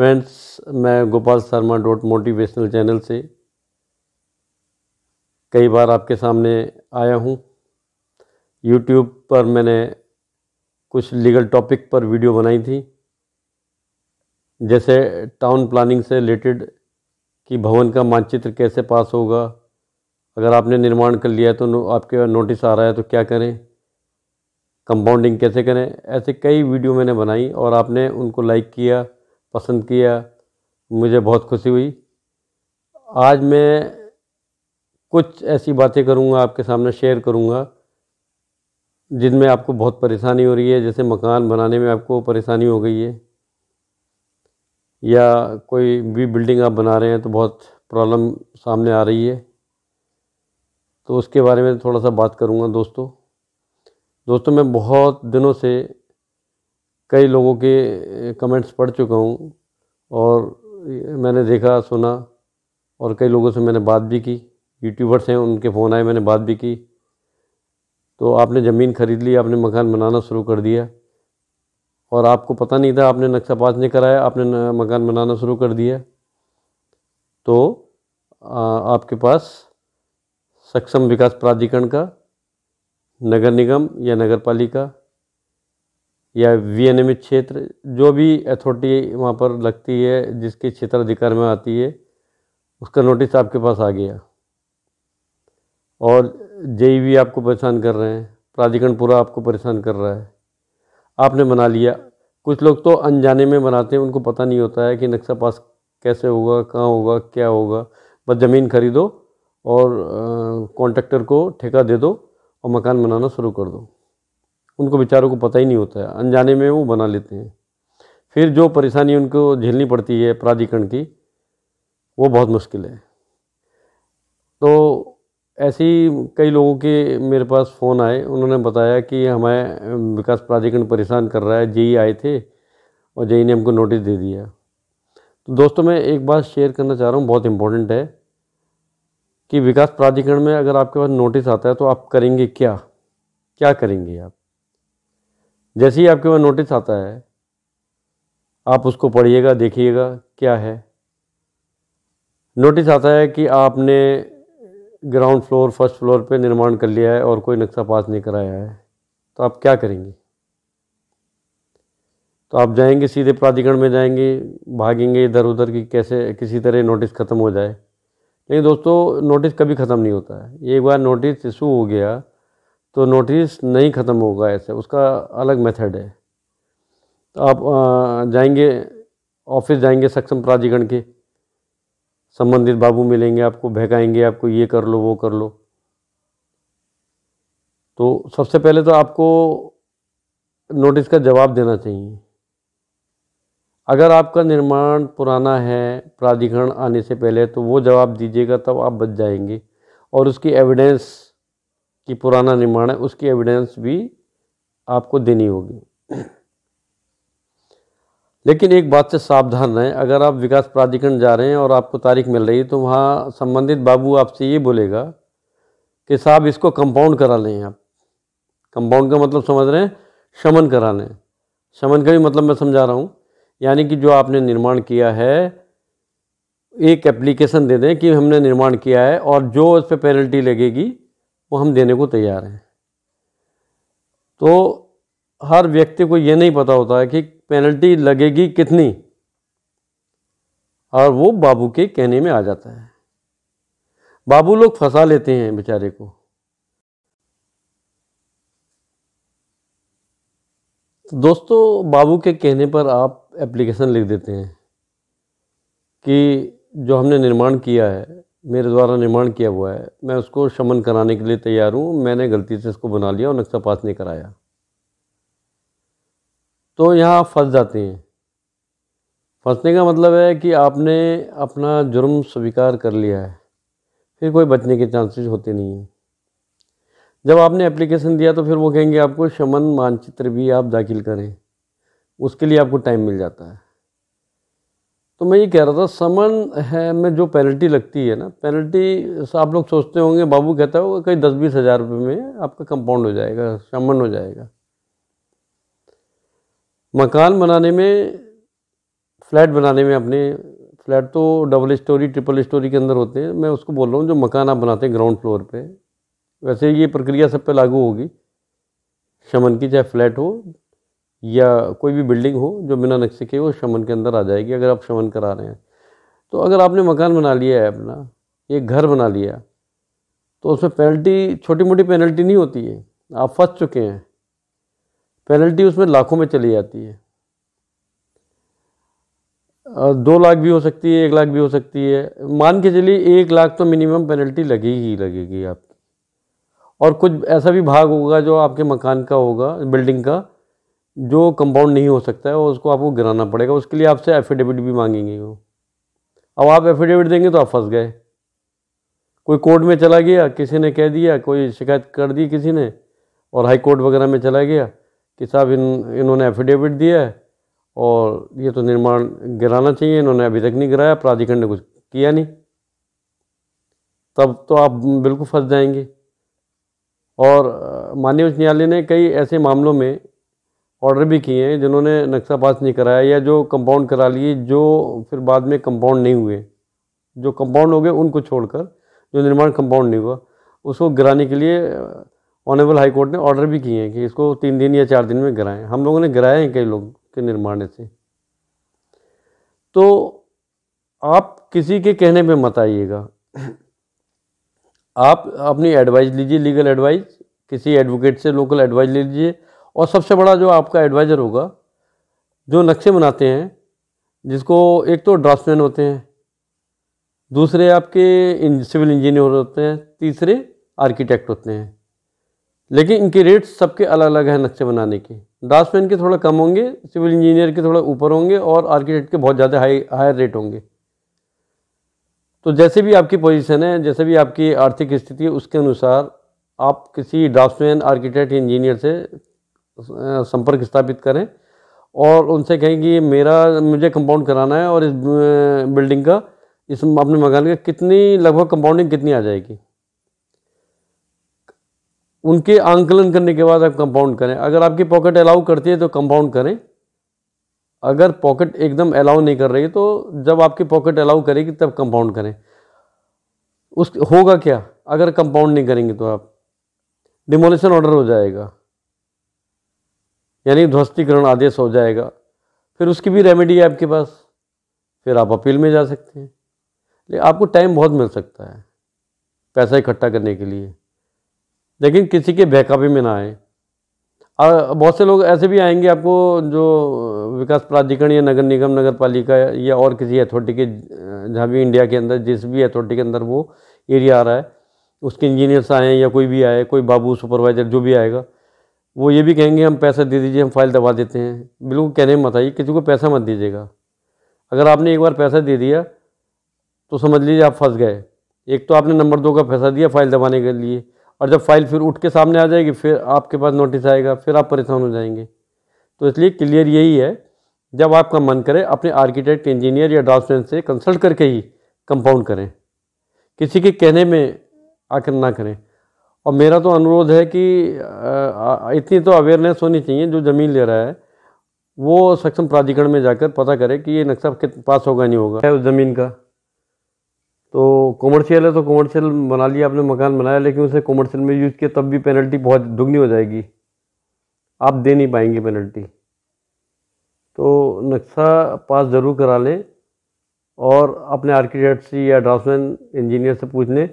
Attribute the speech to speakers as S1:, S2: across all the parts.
S1: friends मैं Gopal Sharma dot motivational channel से कई बार आपके सामने आया हूँ यूट्यूब पर मैंने कुछ लीगल टॉपिक पर वीडियो बनाई थी जैसे टाउन प्लानिंग से रिलेटेड कि भवन का मानचित्र कैसे पास होगा अगर आपने निर्माण कर लिया तो आपके नोटिस आ रहा है तो क्या करें कंपाउंडिंग कैसे करें ऐसे कई वीडियो मैंने बनाई और आपने उनको लाइक किया पसंद किया मुझे बहुत खुशी हुई आज मैं कुछ ऐसी बातें करूंगा आपके सामने शेयर करूंगा जिनमें आपको बहुत परेशानी हो रही है जैसे मकान बनाने में आपको परेशानी हो गई है या कोई भी बिल्डिंग आप बना रहे हैं तो बहुत प्रॉब्लम सामने आ रही है तो उसके बारे में थोड़ा सा बात करूंगा दोस्तों दोस्तों मैं बहुत दिनों से कई लोगों के कमेंट्स पढ़ चुका हूँ और मैंने देखा सुना और कई लोगों से मैंने बात भी की यूट्यूबर्स हैं उनके फ़ोन आए मैंने बात भी की तो आपने ज़मीन ख़रीद ली आपने मकान बनाना शुरू कर दिया और आपको पता नहीं था आपने नक्शा पास नहीं कराया आपने मकान बनाना शुरू कर दिया तो आ, आपके पास सक्षम विकास प्राधिकरण का नगर निगम या नगर पालिका या विनियमित क्षेत्र जो भी अथॉरिटी वहाँ पर लगती है जिसके क्षेत्राधिकार में आती है उसका नोटिस आपके पास आ गया और जेई भी e आपको परेशान कर रहे हैं प्राधिकरण पूरा आपको परेशान कर रहा है आपने बना लिया कुछ लोग तो अनजाने में बनाते हैं उनको पता नहीं होता है कि नक्शा पास कैसे होगा कहाँ होगा क्या होगा बस ज़मीन खरीदो और कॉन्ट्रैक्टर को ठेका दे दो और मकान बनाना शुरू कर दो उनको बेचारों को पता ही नहीं होता है अनजाने में वो बना लेते हैं फिर जो परेशानी उनको झेलनी पड़ती है प्राधिकरण की वो बहुत मुश्किल है तो ऐसे ही कई लोगों के मेरे पास फ़ोन आए उन्होंने बताया कि हमें विकास प्राधिकरण परेशान कर रहा है जेई आए थे और जेई ने हमको नोटिस दे दिया तो दोस्तों मैं एक बात शेयर करना चाह रहा हूँ बहुत इम्पोर्टेंट है कि विकास प्राधिकरण में अगर आपके पास नोटिस आता है तो आप करेंगे क्या क्या करेंगे आप जैसे ही आपके पास नोटिस आता है आप उसको पढ़िएगा देखिएगा क्या है नोटिस आता है कि आपने ग्राउंड फ्लोर फर्स्ट फ्लोर पे निर्माण कर लिया है और कोई नक्शा पास नहीं कराया है तो आप क्या करेंगे तो आप जाएंगे सीधे प्राधिकरण में जाएंगे भागेंगे इधर उधर कि कैसे किसी तरह नोटिस ख़त्म हो जाए लेकिन दोस्तों नोटिस कभी ख़त्म नहीं होता है एक बार नोटिस इशू हो गया तो नोटिस नहीं ख़त्म होगा ऐसे उसका अलग मेथड है तो आप जाएंगे ऑफिस जाएंगे सक्षम प्राधिकरण के संबंधित बाबू मिलेंगे आपको बहकाएंगे आपको ये कर लो वो कर लो तो सबसे पहले तो आपको नोटिस का जवाब देना चाहिए अगर आपका निर्माण पुराना है प्राधिकरण आने से पहले तो वो जवाब दीजिएगा तब आप बच जाएंगे और उसकी एविडेंस कि पुराना निर्माण है उसकी एविडेंस भी आपको देनी होगी लेकिन एक बात से सावधान रहें अगर आप विकास प्राधिकरण जा रहे हैं और आपको तारीख मिल रही है तो वहाँ संबंधित बाबू आपसे ये बोलेगा कि साहब इसको कंपाउंड करा लें आप कंपाउंड का मतलब समझ रहे हैं शमन करा लें शमन का भी मतलब मैं समझा रहा हूँ यानी कि जो आपने निर्माण किया है एक एप्लीकेशन दे दें कि हमने निर्माण किया है और जो उस पर पे पेनल्टी लगेगी वो हम देने को तैयार हैं तो हर व्यक्ति को ये नहीं पता होता है कि पेनल्टी लगेगी कितनी और वो बाबू के कहने में आ जाता है बाबू लोग फंसा लेते हैं बेचारे को तो दोस्तों बाबू के कहने पर आप एप्लीकेशन लिख देते हैं कि जो हमने निर्माण किया है मेरे द्वारा निर्माण किया हुआ है मैं उसको शमन कराने के लिए तैयार हूँ मैंने गलती से इसको बना लिया और नक्शा पास नहीं कराया तो यहाँ आप फंस जाते हैं फंसने का मतलब है कि आपने अपना जुर्म स्वीकार कर लिया है फिर कोई बचने के चांसेस होते नहीं हैं जब आपने एप्लीकेशन दिया तो फिर वो कहेंगे आपको शमन मानचित्र भी आप दाखिल करें उसके लिए आपको टाइम मिल जाता है तो मैं ये कह रहा था समन है में जो पेनल्टी लगती है ना पेनल्टी आप लोग सोचते होंगे बाबू कहता होगा कहीं दस बीस हज़ार रुपये में आपका कंपाउंड हो जाएगा समन हो जाएगा मकान बनाने में फ्लैट बनाने में अपने फ्लैट तो डबल स्टोरी ट्रिपल स्टोरी के अंदर होते हैं मैं उसको बोल रहा हूँ जो मकान आप बनाते हैं ग्राउंड फ्लोर पे वैसे ये प्रक्रिया सब पे लागू होगी शमन की चाहे फ्लैट हो या कोई भी बिल्डिंग हो जो बिना नक्शे के वो शमन के अंदर आ जाएगी अगर आप शमन करा रहे हैं तो अगर आपने मकान बना लिया है अपना एक घर बना लिया तो उसमें पेनल्टी छोटी मोटी पेनल्टी नहीं होती है आप फंस चुके हैं पेनल्टी उसमें लाखों में चली जाती है दो लाख भी हो सकती है एक लाख भी हो सकती है मान के चलिए एक लाख तो मिनिमम पेनल्टी लगेगी लगेगी आपकी और कुछ ऐसा भी भाग होगा जो आपके मकान का होगा बिल्डिंग का जो कंपाउंड नहीं हो सकता है उसको आपको गिराना पड़ेगा उसके लिए आपसे एफिडेविट भी मांगेंगे वो अब आप एफिडेविट देंगे तो आप फंस गए कोई कोर्ट में चला गया किसी ने कह दिया कोई शिकायत कर दी किसी ने और हाई कोर्ट वगैरह में चला गया कि साहब इन इन्होंने एफिडेविट दिया है और ये तो निर्माण गिराना चाहिए इन्होंने अभी तक नहीं गिराया प्राधिकरण ने कुछ किया नहीं तब तो आप बिल्कुल फंस जाएंगे और माननीय उच्च न्यायालय ने कई ऐसे मामलों में ऑर्डर भी किए हैं जिन्होंने नक्शा पास नहीं कराया या जो कंपाउंड करा लिए जो फिर बाद में कंपाउंड नहीं हुए जो कंपाउंड हो गए उनको छोड़कर जो निर्माण कंपाउंड नहीं हुआ उसको गिराने के लिए ऑनेबल हाई कोर्ट ने ऑर्डर भी किए हैं कि इसको तीन दिन या चार दिन में गिराएं हम लोगों ने गिराए हैं कई लोग के निर्माण से तो आप किसी के कहने पर मत आइएगा आप अपनी एडवाइस लीजिए लीगल एडवाइस किसी एडवोकेट से लोकल एडवाइस ले लीजिए और सबसे बड़ा जो आपका एडवाइज़र होगा जो नक्शे बनाते हैं जिसको एक तो ड्राफ्टमैन होते हैं दूसरे आपके सिविल इंजीनियर होते हैं तीसरे आर्किटेक्ट होते हैं लेकिन इनके रेट्स सबके अलग अलग हैं नक्शे बनाने के ड्राफ्टमैन के थोड़ा कम होंगे सिविल इंजीनियर के थोड़ा ऊपर होंगे और आर्किटेक्ट के बहुत ज़्यादा हाई हायर रेट होंगे तो जैसे भी आपकी पोजीशन है जैसे भी आपकी आर्थिक स्थिति है उसके अनुसार आप किसी ड्राफ्टमैन आर्किटेक्ट इंजीनियर से संपर्क स्थापित करें और उनसे कहें कि मेरा मुझे कंपाउंड कराना है और इस बिल्डिंग का इस अपने मकान का कितनी लगभग कंपाउंडिंग कितनी आ जाएगी उनके आंकलन करने के बाद आप कंपाउंड करें अगर आपकी पॉकेट अलाउ करती है तो कंपाउंड करें अगर पॉकेट एकदम अलाउ नहीं कर रही तो जब आपकी पॉकेट अलाउ करेगी तब कंपाउंड करें उस होगा क्या अगर कंपाउंड नहीं करेंगे तो आप डिमोलिशन ऑर्डर हो जाएगा यानी ध्वस्तीकरण आदेश हो जाएगा फिर उसकी भी रेमेडी है आपके पास फिर आप अपील में जा सकते हैं लेकिन आपको टाइम बहुत मिल सकता है पैसा इकट्ठा करने के लिए लेकिन किसी के बहकावे में ना आए और बहुत से लोग ऐसे भी आएंगे आपको जो विकास प्राधिकरण या नगर निगम नगर पालिका या और किसी अथॉरिटी के जहाँ भी इंडिया के अंदर जिस भी अथॉरिटी के अंदर वो एरिया आ रहा है उसके इंजीनियर्स आए या कोई भी आए कोई बाबू सुपरवाइज़र जो भी आएगा वो ये भी कहेंगे हम पैसा दे दीजिए हम फाइल दबा देते हैं बिल्कुल कहने मत आइए किसी को पैसा मत दीजिएगा अगर आपने एक बार पैसा दे दिया तो समझ लीजिए आप फंस गए एक तो आपने नंबर दो का पैसा दिया फाइल दबाने के लिए और जब फाइल फिर उठ के सामने आ जाएगी फिर आपके पास नोटिस आएगा फिर आप परेशान हो जाएंगे तो इसलिए क्लियर यही है जब आपका मन करे अपने आर्किटेक्ट इंजीनियर या ड्राफ्टमैन से कंसल्ट करके ही कंपाउंड करें किसी के कहने में आकर ना करें और मेरा तो अनुरोध है कि इतनी तो अवेयरनेस होनी चाहिए जो ज़मीन ले रहा है वो सक्षम प्राधिकरण में जाकर पता करे कि ये नक्शा पास होगा नहीं होगा है उस ज़मीन का तो कॉमर्शियल है तो कॉमर्शियल बना लिया आपने मकान बनाया लेकिन उसे कॉमर्शियल में यूज़ किया तब भी पेनल्टी बहुत दुगनी हो जाएगी आप दे नहीं पाएंगे पेनल्टी तो नक्शा पास ज़रूर करा लें और अपने आर्किटेक्ट से या ड्राफ्टमैन इंजीनियर से पूछ लें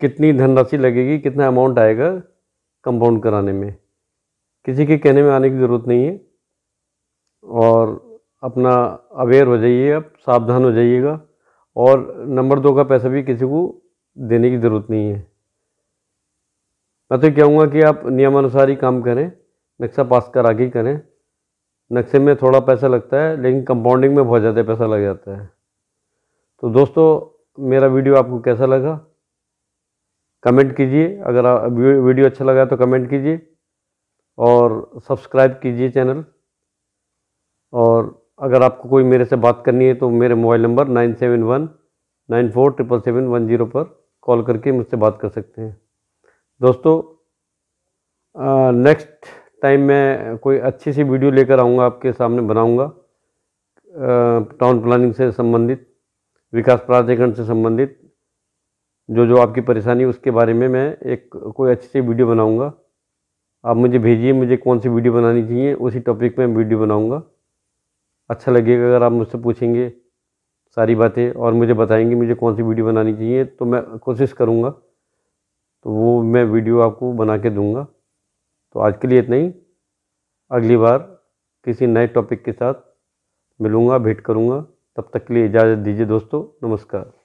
S1: कितनी धनराशि लगेगी कितना अमाउंट आएगा कंपाउंड कराने में किसी के कहने में आने की ज़रूरत नहीं है और अपना अवेयर हो जाइए आप सावधान हो जाइएगा और नंबर दो का पैसा भी किसी को देने की ज़रूरत नहीं है मैं तो कहूँगा कि आप नियमानुसार ही काम करें नक्शा पास करा के करें नक्शे में थोड़ा पैसा लगता है लेकिन कंपाउंडिंग में बहुत ज़्यादा पैसा लग जाता है तो दोस्तों मेरा वीडियो आपको कैसा लगा कमेंट कीजिए अगर वीडियो अच्छा लगा तो कमेंट कीजिए और सब्सक्राइब कीजिए चैनल और अगर आपको कोई मेरे से बात करनी है तो मेरे mobile number nine seven one nine four triple seven one zero पर कॉल करके मुझसे बात कर सकते हैं दोस्तों नेक्स्ट टाइम मैं कोई अच्छी सी वीडियो लेकर आऊँगा आपके सामने बनाऊँगा टाउन प्लानिंग से संबंधित विकास प्राधिकरण से संबंधित जो जो आपकी परेशानी है उसके बारे में मैं एक कोई अच्छी सी वीडियो बनाऊंगा आप मुझे भेजिए मुझे कौन सी वीडियो बनानी चाहिए उसी टॉपिक मैं वीडियो बनाऊंगा अच्छा लगेगा अगर आप मुझसे पूछेंगे सारी बातें और मुझे बताएंगे मुझे कौन सी वीडियो बनानी चाहिए तो मैं कोशिश करूँगा तो वो मैं वीडियो आपको बना के दूँगा तो आज के लिए इतना ही अगली बार किसी नए टॉपिक के साथ मिलूँगा भेंट करूँगा तब तक के लिए इजाज़त दीजिए दोस्तों नमस्कार